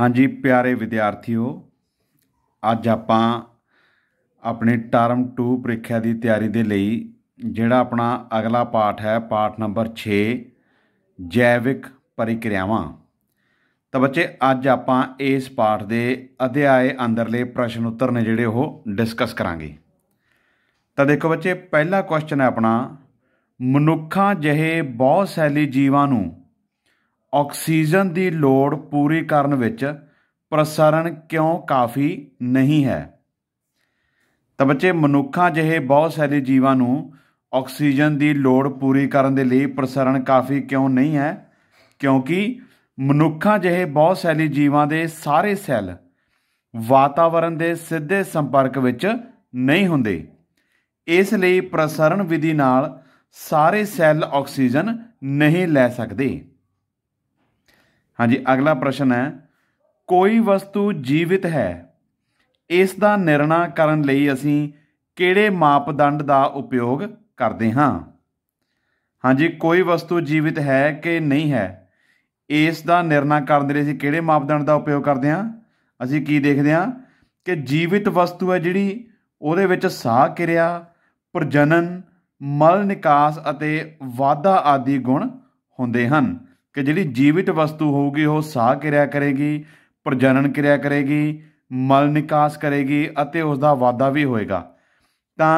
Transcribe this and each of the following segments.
ਹਾਂਜੀ ਪਿਆਰੇ ਵਿਦਿਆਰਥੀਓ ਅੱਜ ਆਪਾਂ ਆਪਣੇ ਟਰਮ 2 ਪ੍ਰੀਖਿਆ ਦੀ ਤਿਆਰੀ ਦੇ ਲਈ ਜਿਹੜਾ ਆਪਣਾ ਅਗਲਾ ਪਾਠ ਹੈ ਪਾਠ ਨੰਬਰ 6 ਜੈਵਿਕ ਪ੍ਰਕਿਰਿਆਵਾਂ ਤਾਂ ਬੱਚੇ ਅੱਜ ਆਪਾਂ ਇਸ ਪਾਠ ਦੇ ਅਧਿਆਏ ਅੰਦਰਲੇ ਪ੍ਰਸ਼ਨ ਉੱਤਰ ਨੇ ਜਿਹੜੇ ਉਹ ਡਿਸਕਸ ਕਰਾਂਗੇ ਤਾਂ ਦੇਖੋ ਬੱਚੇ ਪਹਿਲਾ ਕੁਐਸਚਨ ਹੈ ਆਪਣਾ ਮਨੁੱਖਾਂ ਜਿਹੇ ਬਹੁਤ ਸੈਲੀ ਜੀਵਾਂ ਨੂੰ ਆਕਸੀਜਨ ਦੀ ਲੋੜ ਪੂਰੀ ਕਰਨ ਵਿੱਚ ਪ੍ਰਸਾਰਣ ਕਿਉਂ ਕਾਫੀ ਨਹੀਂ ਹੈ ਤਾਂ ਬੱਚੇ ਮਨੁੱਖਾਂ ਜਿਹੇ ਬਹੁਤ ਸਾਰੇ ਜੀਵਾਂ ਨੂੰ ਆਕਸੀਜਨ ਦੀ ਲੋੜ ਪੂਰੀ ਕਰਨ ਦੇ ਲਈ ਪ੍ਰਸਾਰਣ ਕਾਫੀ ਕਿਉਂ ਨਹੀਂ ਹੈ ਕਿਉਂਕਿ ਮਨੁੱਖਾਂ ਜਿਹੇ ਬਹੁਤ ਸਾਰੇ ਜੀਵਾਂ ਦੇ ਸਾਰੇ ਸੈੱਲ ਵਾਤਾਵਰਣ ਦੇ ਸਿੱਧੇ ਸੰਪਰਕ ਵਿੱਚ ਨਹੀਂ ਹੁੰਦੇ ਇਸ ਲਈ ਪ੍ਰਸਾਰਣ ਵਿਧੀ ਨਾਲ ਸਾਰੇ ਸੈੱਲ ਆਕਸੀਜਨ ਨਹੀਂ ਲੈ ਸਕਦੇ ਹਾਂਜੀ ਅਗਲਾ ਪ੍ਰਸ਼ਨ ਹੈ ਕੋਈ ਵਸਤੂ ਜੀਵਿਤ ਹੈ ਇਸ ਦਾ ਨਿਰਣਾ ਕਰਨ ਲਈ ਅਸੀਂ ਕਿਹੜੇ ਮਾਪਦੰਡ ਦਾ ਉਪਯੋਗ ਕਰਦੇ ਹਾਂ ਹਾਂਜੀ ਕੋਈ ਵਸਤੂ ਜੀਵਿਤ ਹੈ ਕਿ ਨਹੀਂ ਹੈ ਇਸ ਦਾ ਨਿਰਣਾ ਕਰਨ ਦੇ ਲਈ ਅਸੀਂ ਕਿਹੜੇ ਮਾਪਦੰਡ ਦਾ ਉਪਯੋਗ ਕਰਦੇ ਹਾਂ ਅਸੀਂ ਕੀ ਦੇਖਦੇ ਹਾਂ ਕਿ ਜੀਵਿਤ ਵਸਤੂ ਹੈ ਜਿਹੜੀ ਉਹਦੇ ਵਿੱਚ ਸਾਹ ਕਿਰਿਆ ਪ੍ਰਜਨਨ ਮਲ ਨਿਕਾਸ ਅਤੇ ਵਾਧਾ ਆਦਿ ਗੁਣ ਹੁੰਦੇ ਹਨ ਕਿ ਜਿਹੜੀ ਜੀਵਿਤ ਵਸਤੂ ਹੋਊਗੀ ਉਹ ਸਾਹ ਕਿਰਿਆ ਕਰੇਗੀ ਪ੍ਰਜਨਨ ਕਿਰਿਆ ਕਰੇਗੀ ਮਲ ਨਿਕਾਸ ਕਰੇਗੀ ਅਤੇ ਉਸ ਦਾ ਵਾਧਾ ਵੀ ਹੋਏਗਾ ਤਾਂ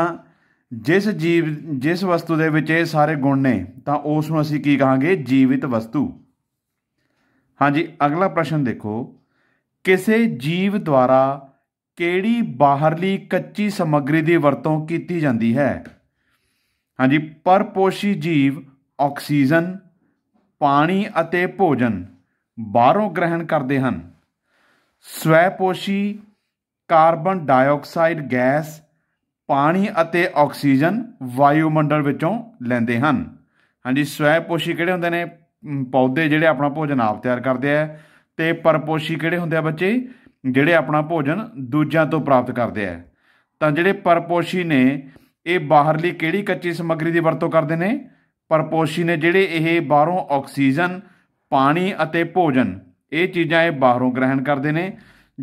ਜਿਸ ਜੀਵ ਜਿਸ ਵਸਤੂ ਦੇ ਵਿੱਚ ਇਹ ਸਾਰੇ ਗੁਣ ਨੇ ਤਾਂ ਉਸ ਨੂੰ ਅਸੀਂ ਕੀ ਕਹਾਂਗੇ ਜੀਵਿਤ ਵਸਤੂ ਹਾਂਜੀ ਅਗਲਾ ਪ੍ਰਸ਼ਨ ਦੇਖੋ ਕਿਸੇ ਜੀਵ ਦੁਆਰਾ ਕਿਹੜੀ ਬਾਹਰਲੀ ਕੱਚੀ ਸਮੱਗਰੀ ਦੀ ਵਰਤੋਂ ਕੀਤੀ ਜਾਂਦੀ ਹੈ ਹਾਂਜੀ ਪਰਪੋਸ਼ੀ ਜੀਵ ਆਕਸੀਜਨ ਪਾਣੀ ਅਤੇ ਭੋਜਨ ਬਾਹਰੋਂ ਗ੍ਰਹਿਣ ਕਰਦੇ ਹਨ ਸਵੈਪੋਸ਼ੀ ਕਾਰਬਨ ਡਾਈਆਕਸਾਈਡ ਗੈਸ ਪਾਣੀ ਅਤੇ ਆਕਸੀਜਨ ਵਾਯੂਮੰਡਲ ਵਿੱਚੋਂ ਲੈਂਦੇ ਹਨ ਹਾਂਜੀ ਸਵੈਪੋਸ਼ੀ ਕਿਹੜੇ ਹੁੰਦੇ ਨੇ ਪੌਦੇ ਜਿਹੜੇ ਆਪਣਾ ਭੋਜਨ ਆਪ ਤਿਆਰ ਕਰਦੇ ਆ ਤੇ ਪਰਪੋਸ਼ੀ ਕਿਹੜੇ ਹੁੰਦੇ ਆ ਬੱਚੇ ਜਿਹੜੇ ਆਪਣਾ ਭੋਜਨ ਦੂਜਿਆਂ ਤੋਂ ਪ੍ਰਾਪਤ ਕਰਦੇ ਆ ਤਾਂ ਜਿਹੜੇ ਪਰਪੋਸ਼ੀ ਨੇ ਇਹ ਬਾਹਰਲੀ ਕਿਹੜੀ ਕੱਚੀ ਸਮੱਗਰੀ ਦੀ ਵਰਤੋਂ ਕਰਦੇ ਨੇ ਪਰਪੋਸ਼ੀ ਨੇ ਜਿਹੜੇ ਇਹ ਬਾਹਰੋਂ ਆਕਸੀਜਨ ਪਾਣੀ ਅਤੇ ਭੋਜਨ ਇਹ ਚੀਜ਼ਾਂ ਇਹ ਬਾਹਰੋਂ ਗ੍ਰਹਿਣ ਕਰਦੇ ਨੇ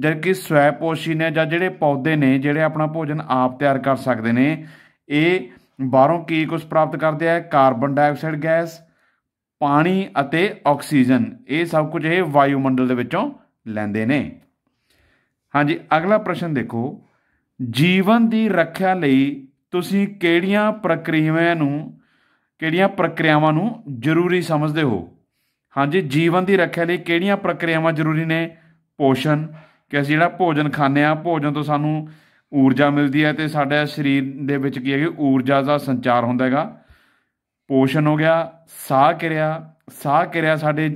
ਜਦਕਿ ਸਵੈਪੋਸ਼ੀ ਨੇ ਜਾਂ ਜਿਹੜੇ ਪੌਦੇ ਨੇ ਜਿਹੜੇ ਆਪਣਾ ਭੋਜਨ ਆਪ ਤਿਆਰ ਕਰ ਸਕਦੇ ਨੇ ਇਹ ਬਾਹਰੋਂ ਕੀ ਕੁਝ ਪ੍ਰਾਪਤ ਕਰਦੇ ਆ ਕਾਰਬਨ ਡਾਈਆਕਸਾਈਡ ਗੈਸ ਪਾਣੀ ਅਤੇ ਆਕਸੀਜਨ ਇਹ ਸਭ ਕੁਝ ਇਹ ਵਾਯੂਮੰਡਲ ਦੇ ਵਿੱਚੋਂ ਲੈਂਦੇ ਨੇ ਹਾਂਜੀ ਅਗਲਾ ਪ੍ਰਸ਼ਨ ਦੇਖੋ ਜੀਵਨ ਦੀ ਰੱਖਿਆ ਲਈ ਤੁਸੀਂ ਕਿਹੜੀਆਂ ਪ੍ਰਕਿਰਿਆਵਾਂ ਨੂੰ ਕਿਹੜੀਆਂ ਪ੍ਰਕਿਰਿਆਵਾਂ ਨੂੰ ਜ਼ਰੂਰੀ ਸਮਝਦੇ ਹੋ ਹਾਂਜੀ ਜੀਵਨ ਦੀ ਰੱਖਿਆ ਲਈ ਕਿਹੜੀਆਂ ਪ੍ਰਕਿਰਿਆਵਾਂ ਜ਼ਰੂਰੀ ਨੇ ਪੋਸ਼ਣ ਕਿ ਅਸੀਂ ਜਿਹੜਾ ਭੋਜਨ ਖਾਂਦੇ ਆ ਭੋਜਨ ਤੋਂ ਸਾਨੂੰ ਊਰਜਾ ਮਿਲਦੀ ਹੈ ਤੇ ਸਾਡੇ ਸਰੀਰ ਦੇ ਵਿੱਚ ਕੀ ਹੈ ਕਿ ਊਰਜਾ ਦਾ ਸੰਚਾਰ ਹੁੰਦਾ ਹੈਗਾ ਪੋਸ਼ਣ ਹੋ ਗਿਆ ਸਾਹ ਕਿਰਿਆ ਸਾਹ ਕਿਰਿਆ ਸਾਡੇ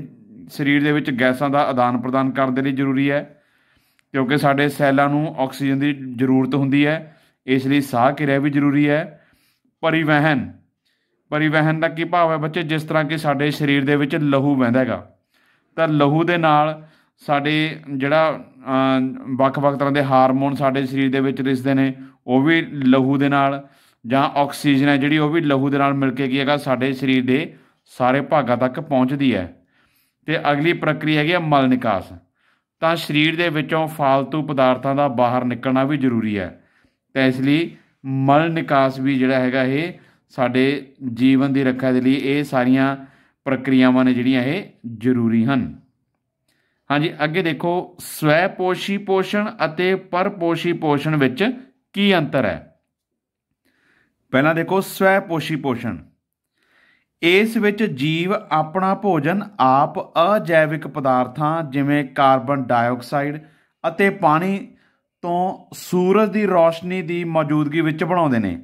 ਸਰੀਰ ਦੇ ਵਿੱਚ ਗੈਸਾਂ ਦਾ ਆਦਾਨ ਪ੍ਰਦਾਨ ਕਰਨ ਦੇ ਲਈ ਜ਼ਰੂਰੀ ਹੈ ਕਿਉਂਕਿ ਸਾਡੇ ਸੈੱਲਾਂ ਨੂੰ ਆਕਸੀਜਨ ਦੀ ਜ਼ਰੂਰਤ ਹੁੰਦੀ ਹੈ ਇਸ ਲਈ ਸਾਹ ਕਿਰਿਆ ਵੀ ਜ਼ਰੂਰੀ ਹੈ ਪਰਿਵਹਨ ਪਰਿਵਹਿਨ ਦਾ ਕੀ ਭਾਵ ਹੈ ਬੱਚੇ ਜਿਸ ਤਰ੍ਹਾਂ ਕਿ ਸਾਡੇ ਸਰੀਰ ਦੇ ਵਿੱਚ ਲਹੂ ਵਹਿੰਦਾ ਹੈਗਾ ਤਾਂ ਲਹੂ ਦੇ ਨਾਲ ਸਾਡੇ ਜਿਹੜਾ ਵੱਖ-ਵੱਖ ਤਰ੍ਹਾਂ ਦੇ ਹਾਰਮੋਨ ਸਾਡੇ ਸਰੀਰ ਦੇ ਵਿੱਚ ਰਿਸਦੇ ਨੇ ਉਹ ਵੀ ਲਹੂ ਦੇ ਨਾਲ ਜਾਂ ਆਕਸੀਜਨ ਹੈ ਜਿਹੜੀ ਉਹ ਵੀ ਲਹੂ ਦੇ ਨਾਲ ਮਿਲ ਕੇ ਕੀ ਹੈਗਾ ਸਾਡੇ ਸਰੀਰ ਦੇ ਸਾਰੇ ਭਾਗਾਂ ਤੱਕ ਪਹੁੰਚਦੀ ਹੈ ਤੇ ਅਗਲੀ ਪ੍ਰਕਿਰਿਆ ਹੈਗੀ ਹੈ ਮਲ ਨਿਕਾਸ ਤਾਂ ਸਰੀਰ ਦੇ ਵਿੱਚੋਂ ਫਾਲਤੂ ਪਦਾਰਥਾਂ ਦਾ ਬਾਹਰ ਨਿਕਲਣਾ ਵੀ ਜ਼ਰੂਰੀ ਹੈ ਤਾਂ ਇਸ ਲਈ ਮਲ ਨਿਕਾਸ ਵੀ ਜਿਹੜਾ ਹੈਗਾ ਇਹ ਸਾਡੇ ਜੀਵਨ ਦੀ ਰੱਖਿਆ ਦੇ ਲਈ ਇਹ ਸਾਰੀਆਂ ਪ੍ਰਕਿਰਿਆਵਾਂ ਨੇ ਜਿਹੜੀਆਂ ਇਹ ਜ਼ਰੂਰੀ ਹਨ ਹਾਂਜੀ ਅੱਗੇ ਦੇਖੋ ਸਵੈ ਪੋਸ਼ੀ ਪੋਸ਼ਣ ਅਤੇ ਪਰਪੋਸ਼ੀ ਪੋਸ਼ਣ ਵਿੱਚ ਕੀ ਅੰਤਰ ਹੈ ਪਹਿਲਾਂ ਦੇਖੋ ਸਵੈ ਪੋਸ਼ੀ ਪੋਸ਼ਣ ਇਸ ਵਿੱਚ ਜੀਵ ਆਪਣਾ ਭੋਜਨ ਆਪ ਅਜੈਵਿਕ ਪਦਾਰਥਾਂ ਜਿਵੇਂ ਕਾਰਬਨ ਡਾਈਆਕਸਾਈਡ ਅਤੇ ਪਾਣੀ ਤੋਂ ਸੂਰਜ ਦੀ ਰੋਸ਼ਨੀ ਦੀ ਮੌਜੂਦਗੀ ਵਿੱਚ ਬਣਾਉਂਦੇ ਨੇ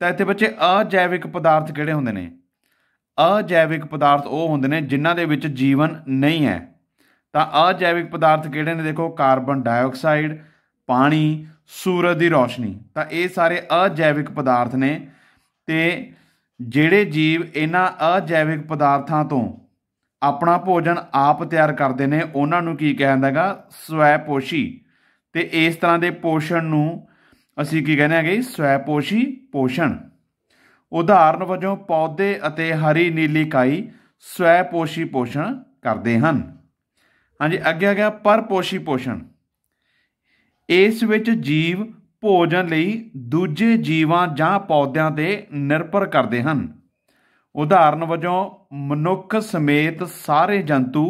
ਤਾਂ ਇੱਥੇ ਬੱਚੇ ਅਜੈਵਿਕ ਪਦਾਰਥ ਕਿਹੜੇ ਹੁੰਦੇ ਨੇ ਅਜੈਵਿਕ ਪਦਾਰਥ ਉਹ ਹੁੰਦੇ ਨੇ ਜਿਨ੍ਹਾਂ ਦੇ ਵਿੱਚ ਜੀਵਨ ਨਹੀਂ ਹੈ ਤਾਂ ਅਜੈਵਿਕ ਪਦਾਰਥ ਕਿਹੜੇ ਨੇ ਦੇਖੋ ਕਾਰਬਨ ਡਾਈਆਕਸਾਈਡ ਪਾਣੀ ਸੂਰਜ ਦੀ ਰੋਸ਼ਨੀ ਤਾਂ ਇਹ ਸਾਰੇ ਅਜੈਵਿਕ ਪਦਾਰਥ ਨੇ ਤੇ ਜਿਹੜੇ ਜੀਵ ਇਹਨਾਂ ਅਜੈਵਿਕ ਪਦਾਰਥਾਂ ਤੋਂ ਆਪਣਾ ਭੋਜਨ ਆਪ ਤਿਆਰ ਕਰਦੇ ਨੇ ਉਹਨਾਂ ਨੂੰ ਕੀ ਕਹਿੰਦਾਗਾ ਸਵੈ ਪੋਸ਼ੀ ਤੇ ਇਸ ਤਰ੍ਹਾਂ ਦੇ ਪੋਸ਼ਣ ਨੂੰ ਅਸੀਂ ਕੀ ਕਹਿੰਦੇ ਆਂਗੇ ਸਵੈਪੋਸ਼ੀ ਪੋਸ਼ਣ ਉਦਾਹਰਨ ਵਜੋਂ ਪੌਦੇ ਅਤੇ ਹਰੀ ਨੀਲੀ ਕਾਈ ਸਵੈਪੋਸ਼ੀ ਪੋਸ਼ਣ ਕਰਦੇ ਹਨ ਹਾਂਜੀ ਅੱਗੇ ਆ ਗਿਆ ਪਰਪੋਸ਼ੀ ਪੋਸ਼ਣ ਇਸ ਵਿੱਚ ਜੀਵ ਭੋਜਨ ਲਈ ਦੂਜੇ ਜੀਵਾਂ ਜਾਂ ਪੌਦਿਆਂ ਤੇ ਨਿਰਭਰ ਕਰਦੇ ਹਨ ਉਦਾਹਰਨ ਵਜੋਂ ਮਨੁੱਖ ਸਮੇਤ ਸਾਰੇ ਜੰਤੂ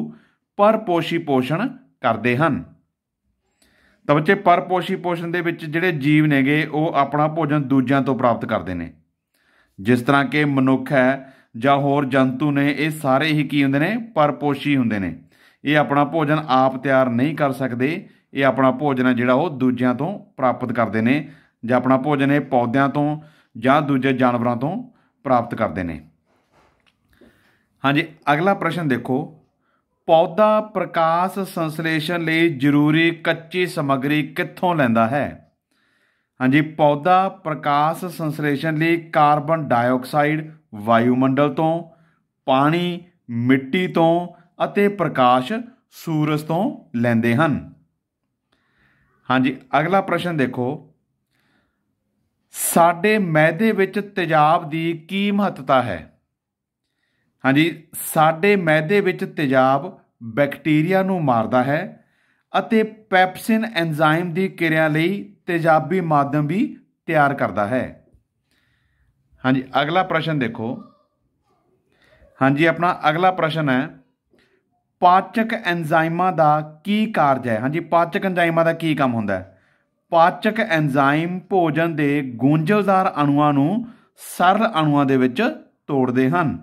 ਪਰਪੋਸ਼ੀ ਪੋਸ਼ਣ ਕਰਦੇ ਹਨ ਤਾਂ ਬੱਚੇ ਪਰਪੋਸ਼ੀ ਪੋਸ਼ਣ ਦੇ ਵਿੱਚ ਜਿਹੜੇ ਜੀਵ ਨੇਗੇ ਉਹ ਆਪਣਾ ਭੋਜਨ ਦੂਜਿਆਂ ਤੋਂ ਪ੍ਰਾਪਤ ਕਰਦੇ ਨੇ ਜਿਸ ਤਰ੍ਹਾਂ ਕਿ ਮਨੁੱਖ ਹੈ ਜਾਂ ਹੋਰ ਜੰਤੂ ਨੇ ਇਹ ਸਾਰੇ ਹੀ ਕੀ ਹੁੰਦੇ ਨੇ ਪਰਪੋਸ਼ੀ ਹੁੰਦੇ ਨੇ ਇਹ ਆਪਣਾ ਭੋਜਨ ਆਪ ਤਿਆਰ ਨਹੀਂ ਕਰ ਸਕਦੇ ਇਹ ਆਪਣਾ ਭੋਜਨ ਜਿਹੜਾ ਉਹ ਦੂਜਿਆਂ ਤੋਂ ਪ੍ਰਾਪਤ ਕਰਦੇ ਨੇ ਜਾਂ ਆਪਣਾ ਭੋਜਨ ਇਹ ਪੌਦਿਆਂ ਤੋਂ ਜਾਂ ਦੂਜੇ ਜਾਨਵਰਾਂ ਤੋਂ ਪ੍ਰਾਪਤ ਕਰਦੇ ਨੇ ਹਾਂਜੀ ਅਗਲਾ ਪ੍ਰਸ਼ਨ ਦੇਖੋ ਪੌਦਾ ਪ੍ਰਕਾਸ਼ ਸੰਸਲੇਸ਼ਣ ਲਈ ਜ਼ਰੂਰੀ ਕੱਚੀ ਸਮੱਗਰੀ ਕਿੱਥੋਂ ਲੈਂਦਾ ਹੈ ਹਾਂਜੀ ਪੌਦਾ ਪ੍ਰਕਾਸ਼ ਸੰਸਲੇਸ਼ਣ ਲਈ ਕਾਰਬਨ ਡਾਈਆਕਸਾਈਡ ਵਾਯੂਮੰਡਲ ਤੋਂ ਪਾਣੀ ਮਿੱਟੀ ਤੋਂ ਅਤੇ ਪ੍ਰਕਾਸ਼ ਸੂਰਜ ਤੋਂ ਲੈਂਦੇ ਹਨ ਹਾਂਜੀ ਅਗਲਾ ਪ੍ਰਸ਼ਨ ਦੇਖੋ ਸਾਡੇ ਮੈਦੇ ਵਿੱਚ ਤੇਜ਼ਾਬ ਦੀ ਕੀ ਮਹੱਤਤਾ ਹੈ ਹਾਂਜੀ ਸਾਡੇ ਮੈਦੇ ਵਿੱਚ ਤੇਜ਼ਾਬ ਬੈਕਟੀਰੀਆ ਨੂੰ ਮਾਰਦਾ ਹੈ ਅਤੇ ਪੈਪਸਿਨ ਐਂਜ਼ਾਈਮ ਦੀ ਕਿਰਿਆ ਲਈ ਤੇਜ਼ਾਬੀ ਮਾਧਮ ਵੀ ਤਿਆਰ ਕਰਦਾ ਹੈ ਹਾਂਜੀ ਅਗਲਾ ਪ੍ਰਸ਼ਨ ਦੇਖੋ ਹਾਂਜੀ ਆਪਣਾ ਅਗਲਾ ਪ੍ਰਸ਼ਨ ਹੈ ਪਾਚਕ ਐਂਜ਼ਾਈਮਾਂ ਦਾ ਕੀ ਕਾਰਜ ਹੈ ਹਾਂਜੀ ਪਾਚਕ ਐਂਜ਼ਾਈਮਾਂ ਦਾ ਕੀ ਕੰਮ ਹੁੰਦਾ ਹੈ ਪਾਚਕ ਐਂਜ਼ਾਈਮ ਭੋਜਨ ਦੇ ਗੁੰਝਲਦਾਰ ਅਣੂਆਂ ਨੂੰ ਸਰਲ ਅਣੂਆਂ ਦੇ ਵਿੱਚ ਤੋੜਦੇ ਹਨ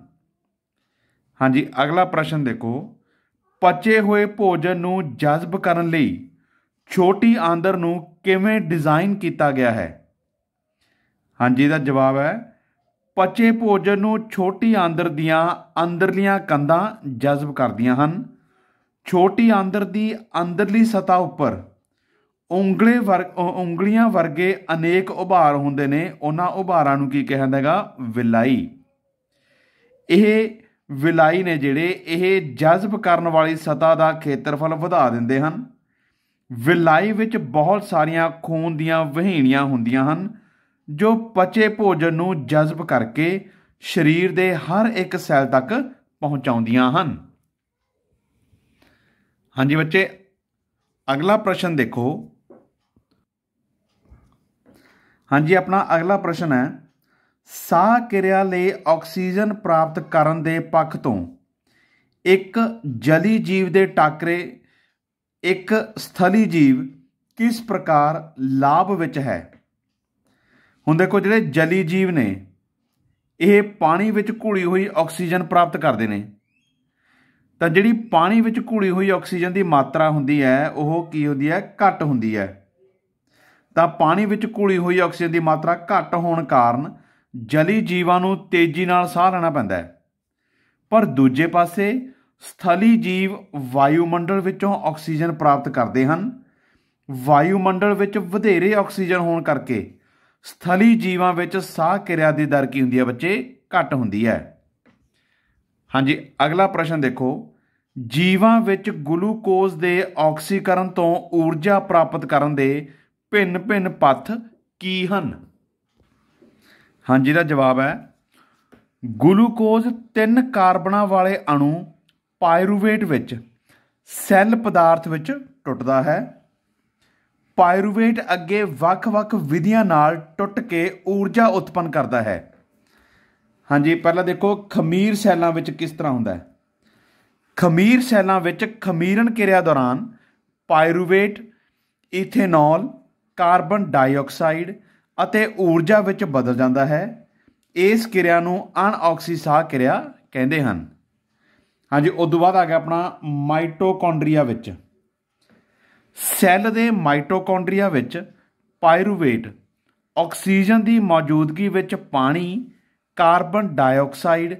ਹਾਂਜੀ ਅਗਲਾ ਪ੍ਰਸ਼ਨ ਦੇਖੋ ਪਚੇ ਹੋਏ ਭੋਜਨ ਨੂੰ ਜਜ਼ਬ ਕਰਨ ਲਈ ਛੋਟੀ ਆਂਦਰ ਨੂੰ ਕਿਵੇਂ ਡਿਜ਼ਾਈਨ ਕੀਤਾ ਗਿਆ ਹੈ ਹਾਂਜੀ ਇਹਦਾ ਜਵਾਬ ਹੈ ਪਚੇ ਭੋਜਨ ਨੂੰ ਛੋਟੀ ਆਂਦਰ ਦੀਆਂ ਅੰਦਰਲੀਆਂ ਕੰਧਾਂ ਜਜ਼ਬ ਕਰਦੀਆਂ ਹਨ ਛੋਟੀ ਆਂਦਰ ਦੀ ਅੰਦਰਲੀ ਸਤਾ ਉੱਪਰ ਉਂਗਲੇ ਵਰਗ ਉਂਗਲੀਆਂ ਵਰਗੇ ਅਨੇਕ ਉਭਾਰ ਹੁੰਦੇ ਨੇ ਉਹਨਾਂ ਉਭਾਰਾਂ ਨੂੰ ਕੀ ਜਾਂਦਾ ਹੈਗਾ ਵਿਲਾਈ ਇਹ ਵਿਲਾਈ ਨੇ ਜਿਹੜੇ ਇਹ ਜਜ਼ਬ ਕਰਨ ਵਾਲੀ ਸਤਾ ਦਾ ਖੇਤਰਫਲ ਵਧਾ ਦਿੰਦੇ ਹਨ ਵਿਲਾਈ ਵਿੱਚ ਬਹੁਤ ਸਾਰੀਆਂ ਖੂਨ ਦੀਆਂ ਵਹੀਣੀਆਂ ਹੁੰਦੀਆਂ ਹਨ ਜੋ ਪਚੇ ਭੋਜਨ ਨੂੰ ਜਜ਼ਬ ਕਰਕੇ ਸਰੀਰ ਦੇ ਹਰ ਇੱਕ ਸੈੱਲ ਤੱਕ ਪਹੁੰਚਾਉਂਦੀਆਂ ਹਨ ਹਾਂਜੀ ਬੱਚੇ ਅਗਲਾ ਪ੍ਰਸ਼ਨ ਦੇਖੋ ਹਾਂਜੀ ਆਪਣਾ ਅਗਲਾ ਪ੍ਰਸ਼ਨ ਹੈ ਸਾਹ ਕਿਰਿਆ ਲਈ ਆਕਸੀਜਨ ਪ੍ਰਾਪਤ ਕਰਨ ਦੇ ਪੱਖ ਤੋਂ ਇੱਕ ਜਲੀ ਜੀਵ ਦੇ ਟਾਕਰੇ ਇੱਕ ਸਥਲੀ ਜੀਵ ਕਿਸ ਪ੍ਰਕਾਰ ਲਾਭ ਵਿੱਚ ਹੈ ਹੁਣ ਦੇਖੋ ਜਿਹੜੇ ਜਲੀ ਜੀਵ ਨੇ ਇਹ ਪਾਣੀ ਵਿੱਚ ਘੁਲੀ ਹੋਈ ਆਕਸੀਜਨ ਪ੍ਰਾਪਤ ਕਰਦੇ ਨੇ ਤਾਂ ਜਿਹੜੀ ਪਾਣੀ ਵਿੱਚ ਘੁਲੀ ਹੋਈ ਆਕਸੀਜਨ ਦੀ ਮਾਤਰਾ ਹੁੰਦੀ ਹੈ ਉਹ ਕੀ ਹੁੰਦੀ ਹੈ ਘੱਟ ਹੁੰਦੀ ਹੈ ਤਾਂ ਪਾਣੀ ਵਿੱਚ ਘੁਲੀ ਹੋਈ ਆਕਸੀਜਨ ਦੀ ਮਾਤਰਾ ਘੱਟ ਹੋਣ ਕਾਰਨ ਜਲੀ ਜੀਵਾਂ ਨੂੰ ਤੇਜ਼ੀ ਨਾਲ ਸਾਹ ਲੈਣਾ ਪੈਂਦਾ ਹੈ ਪਰ ਦੂਜੇ ਪਾਸੇ ਸਥਲੀ ਜੀਵ ਵਾਯੂਮੰਡਲ ਵਿੱਚੋਂ ਆਕਸੀਜਨ ਪ੍ਰਾਪਤ ਕਰਦੇ ਹਨ ਵਾਯੂਮੰਡਲ ਵਿੱਚ ਵਧੇਰੇ ਆਕਸੀਜਨ ਹੋਣ ਕਰਕੇ ਸਥਲੀ ਜੀਵਾਂ ਵਿੱਚ ਸਾਹ ਕਿਰਿਆ ਦੀ ਦਰ ਕੀ ਹੁੰਦੀ ਹੈ ਬੱਚੇ ਘੱਟ ਹੁੰਦੀ ਹੈ ਹਾਂਜੀ ਅਗਲਾ ਪ੍ਰਸ਼ਨ ਦੇਖੋ ਜੀਵਾਂ ਵਿੱਚ ਗਲੂਕੋਜ਼ ਦੇ ਆਕਸੀਕਰਨ ਤੋਂ ਊਰਜਾ ਪ੍ਰਾਪਤ ਕਰਨ ਦੇ ਭਿੰਨ-ਭਿੰਨ ਪੱਥ ਕੀ ਹਨ ਹਾਂਜੀ ਦਾ ਜਵਾਬ ਹੈ ਗਲੂਕੋਜ਼ ਤਿੰਨ ਕਾਰਬਨਾਂ ਵਾਲੇ ਅਣੂ ਪਾਇਰੂਵੇਟ ਵਿੱਚ ਸੈੱਲ ਪਦਾਰਥ ਵਿੱਚ ਟੁੱਟਦਾ ਹੈ ਪਾਇਰੂਵੇਟ ਅੱਗੇ ਵੱਖ-ਵੱਖ ਵਿਧੀਆਂ ਨਾਲ ਟੁੱਟ ਕੇ ਊਰਜਾ ਉਤਪੰਨ ਕਰਦਾ ਹੈ ਹਾਂਜੀ ਪਹਿਲਾਂ ਦੇਖੋ ਖਮੀਰ ਸੈੱਲਾਂ ਵਿੱਚ ਕਿਸ ਤਰ੍ਹਾਂ ਹੁੰਦਾ ਹੈ ਖਮੀਰ ਸੈੱਲਾਂ ਵਿੱਚ ਖਮੀਰਨ ਕਿਰਿਆ ਦੌਰਾਨ ਪਾਇਰੂਵੇਟ ਇਥੇਨੋਲ ਕਾਰਬਨ ਡਾਈਆਕਸਾਈਡ ਅਤੇ ਊਰਜਾ ਵਿੱਚ ਬਦਲ ਜਾਂਦਾ ਹੈ ਇਸ ਕਿਰਿਆ ਨੂੰ ਅਨਆਕਸੀ ਸਾਹ ਕਿਰਿਆ ਕਹਿੰਦੇ ਹਨ ਹਾਂਜੀ ਉਸ ਤੋਂ ਬਾਅਦ ਆ ਗਿਆ ਆਪਣਾ ਮਾਈਟੋਕੌਂਡਰੀਆ ਵਿੱਚ ਸੈੱਲ ਦੇ ਮਾਈਟੋਕੌਂਡਰੀਆ ਵਿੱਚ ਪਾਇਰੂਵੇਟ ਆਕਸੀਜਨ ਦੀ ਮੌਜੂਦਗੀ ਵਿੱਚ ਪਾਣੀ ਕਾਰਬਨ ਡਾਈਆਕਸਾਈਡ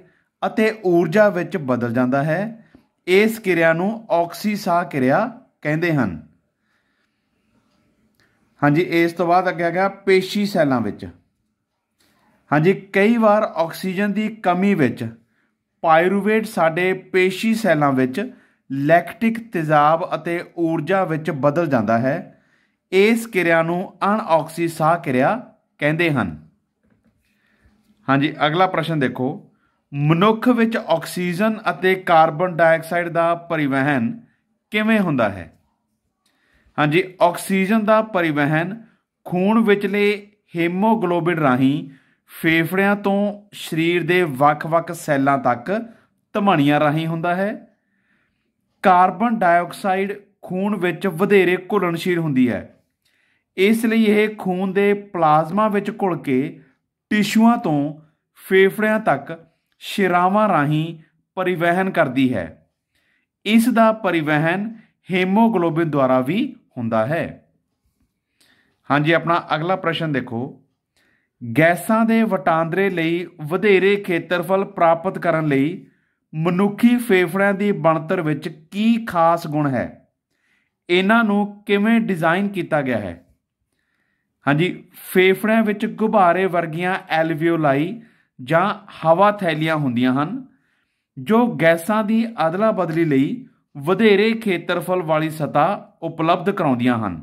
ਅਤੇ ਊਰਜਾ ਵਿੱਚ ਬਦਲ ਜਾਂਦਾ ਹੈ ਇਸ ਕਿਰਿਆ ਨੂੰ ਆਕਸੀ ਸਾਹ ਕਿਰਿਆ ਕਹਿੰਦੇ ਹਨ ਹਾਂਜੀ ਇਸ ਤੋਂ ਬਾਅਦ ਅੱਗੇ ਆ ਗਿਆ ਪੇਸ਼ੀ ਸੈੱਲਾਂ ਵਿੱਚ ਹਾਂਜੀ ਕਈ ਵਾਰ ਆਕਸੀਜਨ ਦੀ ਕਮੀ ਵਿੱਚ ਪਾਇਰੂਵੇਟ ਸਾਡੇ ਪੇਸ਼ੀ ਸੈੱਲਾਂ ਵਿੱਚ ਲੈਕਟਿਕ ਤੇਜ਼ਾਬ ਅਤੇ ਊਰਜਾ ਵਿੱਚ ਬਦਲ ਜਾਂਦਾ ਹੈ ਇਸ ਕਿਰਿਆ ਨੂੰ ਆਕਸੀ ਸਾਹ ਕਿਰਿਆ ਕਹਿੰਦੇ ਹਨ ਹਾਂਜੀ ਅਗਲਾ ਪ੍ਰਸ਼ਨ ਦੇਖੋ ਮਨੁੱਖ ਵਿੱਚ ਆਕਸੀਜਨ ਅਤੇ ਕਾਰਬਨ ਡਾਈਆਕਸਾਈਡ ਦਾ ਪਰਿਵਹਨ ਕਿਵੇਂ ਹੁੰਦਾ ਹੈ ਹਾਂਜੀ ਆਕਸੀਜਨ ਦਾ ਪਰਿਵਹਨ ਖੂਨ ਵਿਚਲੇ ਹੀਮੋਗਲੋਬਿਨ ਰਾਹੀਂ ਫੇਫੜਿਆਂ ਤੋਂ ਸਰੀਰ ਦੇ ਵੱਖ-ਵੱਖ ਸੈੱਲਾਂ ਤੱਕ ਧਮਣੀਆਂ ਰਾਹੀਂ ਹੁੰਦਾ ਹੈ ਕਾਰਬਨ ਡਾਈਆਕਸਾਈਡ ਖੂਨ ਵਿੱਚ ਵਧੇਰੇ ਘੁਲਣਸ਼ੀਲ ਹੁੰਦੀ ਹੈ ਇਸ ਲਈ ਇਹ ਖੂਨ ਦੇ ਪਲਾਜ਼ਮਾ ਵਿੱਚ ਘੁਲ ਕੇ ਟਿਸ਼ੂਆਂ ਤੋਂ ਫੇਫੜਿਆਂ ਤੱਕ ਸ਼ਿਰਾਵਾਂ ਰਾਹੀਂ ਪਰਿਵਹਨ ਕਰਦੀ ਹੈ ਇਸ ਦਾ ਪਰਿਵਹਨ ਹੀਮੋਗਲੋਬਿਨ ਦੁਆਰਾ ਵੀ ਹੁੰਦਾ ਹੈ ਹਾਂਜੀ ਆਪਣਾ ਅਗਲਾ ਪ੍ਰਸ਼ਨ ਦੇਖੋ ਗੈਸਾਂ ਦੇ ਵਟਾਂਦਰੇ ਲਈ ਵਧੇਰੇ ਖੇਤਰਫਲ ਪ੍ਰਾਪਤ ਕਰਨ ਲਈ ਮਨੁੱਖੀ ਫੇਫੜਿਆਂ ਦੀ ਬਣਤਰ ਵਿੱਚ ਕੀ ਖਾਸ ਗੁਣ ਹੈ ਇਹਨਾਂ ਨੂੰ ਕਿਵੇਂ ਡਿਜ਼ਾਈਨ ਕੀਤਾ ਗਿਆ ਹੈ ਹਾਂਜੀ ਫੇਫੜਿਆਂ ਵਿੱਚ ਗੁਬਾਰੇ ਵਰਗੀਆਂ ਐਲਵੀਓਲਾਈ ਜਾਂ ਹਵਾ ਥੈਲੀਆਂ ਹੁੰਦੀਆਂ ਹਨ ਜੋ ਗੈਸਾਂ ਦੀ ਅਦਲਾ ਬਦਲੀ ਲਈ ਵਧੇਰੇ ਖੇਤਰਫਲ ਵਾਲੀ ਸਤਾ ਉਪਲਬਧ ਕਰਾਉਂਦੀਆਂ ਹਨ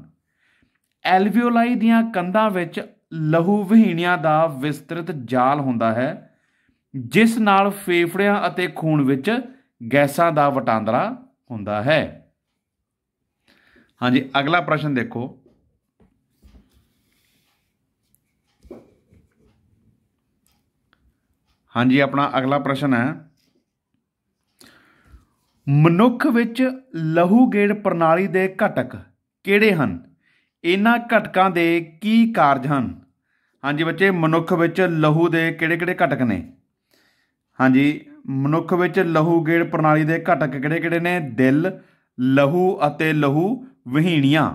ਐਲਵੀਓਲਾਈ ਦੀਆਂ ਕੰਧਾਂ ਵਿੱਚ ਲਹੂ ਵਹੀਣੀਆਂ ਦਾ ਵਿਸਤ੍ਰਿਤ ਜਾਲ ਹੁੰਦਾ ਹੈ ਜਿਸ ਨਾਲ ਫੇਫੜਿਆਂ ਅਤੇ ਖੂਨ ਵਿੱਚ ਗੈਸਾਂ ਦਾ ਵਟਾਂਦਰਾ ਹੁੰਦਾ ਹੈ ਹਾਂਜੀ ਅਗਲਾ ਪ੍ਰਸ਼ਨ ਦੇਖੋ ਹਾਂਜੀ ਆਪਣਾ ਅਗਲਾ ਪ੍ਰਸ਼ਨ ਹੈ ਮਨੁੱਖ ਵਿੱਚ ਲਹੂ ਗੇੜ ਪ੍ਰਣਾਲੀ ਦੇ ਘਟਕ ਕਿਹੜੇ ਹਨ ਇਹਨਾਂ ਘਟਕਾਂ ਦੇ ਕੀ ਕਾਰਜ ਹਨ ਹਾਂਜੀ ਬੱਚੇ ਮਨੁੱਖ ਵਿੱਚ ਲਹੂ ਦੇ ਕਿਹੜੇ ਕਿਹੜੇ ਘਟਕ ਨੇ ਹਾਂਜੀ ਮਨੁੱਖ ਵਿੱਚ ਲਹੂ ਗੇੜ ਪ੍ਰਣਾਲੀ ਦੇ ਘਟਕ ਕਿਹੜੇ ਕਿਹੜੇ ਨੇ ਦਿਲ ਲਹੂ ਅਤੇ ਲਹੂ ਵਹੀਣੀਆਂ